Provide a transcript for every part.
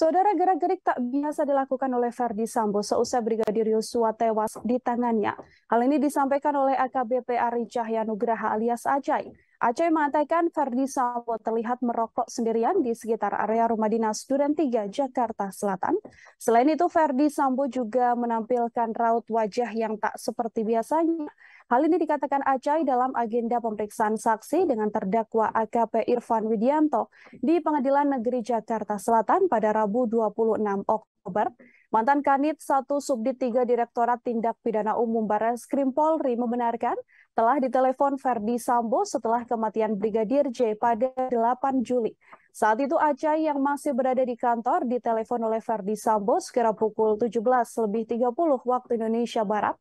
Saudara gerak-gerik tak biasa dilakukan oleh Ferdi Sambo seusai Brigadir Yosua tewas di tangannya. Hal ini disampaikan oleh AKBP Ari Cahyanugraha alias Ajay Aceh mengatakan Ferdi Sambo terlihat merokok sendirian di sekitar area rumah dinas Duren 3, Jakarta Selatan. Selain itu, Ferdi Sambo juga menampilkan raut wajah yang tak seperti biasanya. Hal ini dikatakan Acai dalam agenda pemeriksaan saksi dengan terdakwa AKP Irfan Widianto di Pengadilan Negeri Jakarta Selatan pada Rabu 26 Oktober Mantan Kanit 1 Subdit 3 Direktorat Tindak Pidana Umum Bares Krim Polri membenarkan telah ditelepon Ferdi Sambo setelah kematian Brigadir J pada 8 Juli. Saat itu Acai yang masih berada di kantor ditelepon oleh Ferdi Sambo sekira pukul 17 lebih 30 waktu Indonesia Barat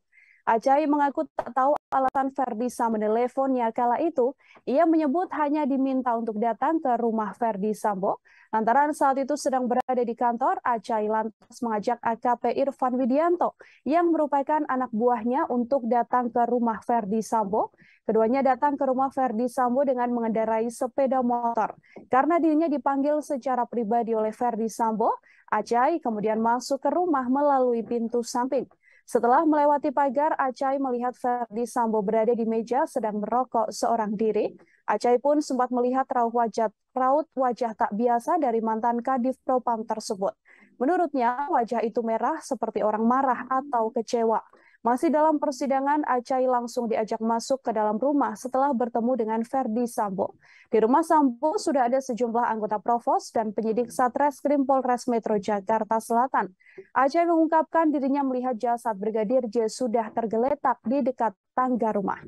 Acai mengaku tak tahu alasan Ferdi Sambo menelponnya kala itu. Ia menyebut hanya diminta untuk datang ke rumah Ferdi Sambo. Lantaran saat itu sedang berada di kantor, Acai lantas mengajak AKP Irfan Widianto yang merupakan anak buahnya untuk datang ke rumah Ferdi Sambo. Keduanya datang ke rumah Ferdi Sambo dengan mengendarai sepeda motor. Karena dirinya dipanggil secara pribadi oleh Ferdi Sambo, Acai kemudian masuk ke rumah melalui pintu samping. Setelah melewati pagar, Acai melihat Ferdi Sambo berada di meja sedang merokok seorang diri. Acai pun sempat melihat raut wajah, raut wajah tak biasa dari mantan Kadif Propam tersebut. Menurutnya, wajah itu merah seperti orang marah atau kecewa. Masih dalam persidangan, Acai langsung diajak masuk ke dalam rumah setelah bertemu dengan Ferdi Sambo. Di rumah Sambo sudah ada sejumlah anggota provos dan penyidik Satreskrim Polres Metro Jakarta Selatan. Acai mengungkapkan dirinya melihat jasad Brigadir J sudah tergeletak di dekat tangga rumah.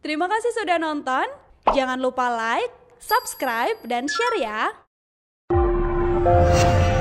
Terima kasih sudah nonton. Jangan lupa like, subscribe, dan share ya. Música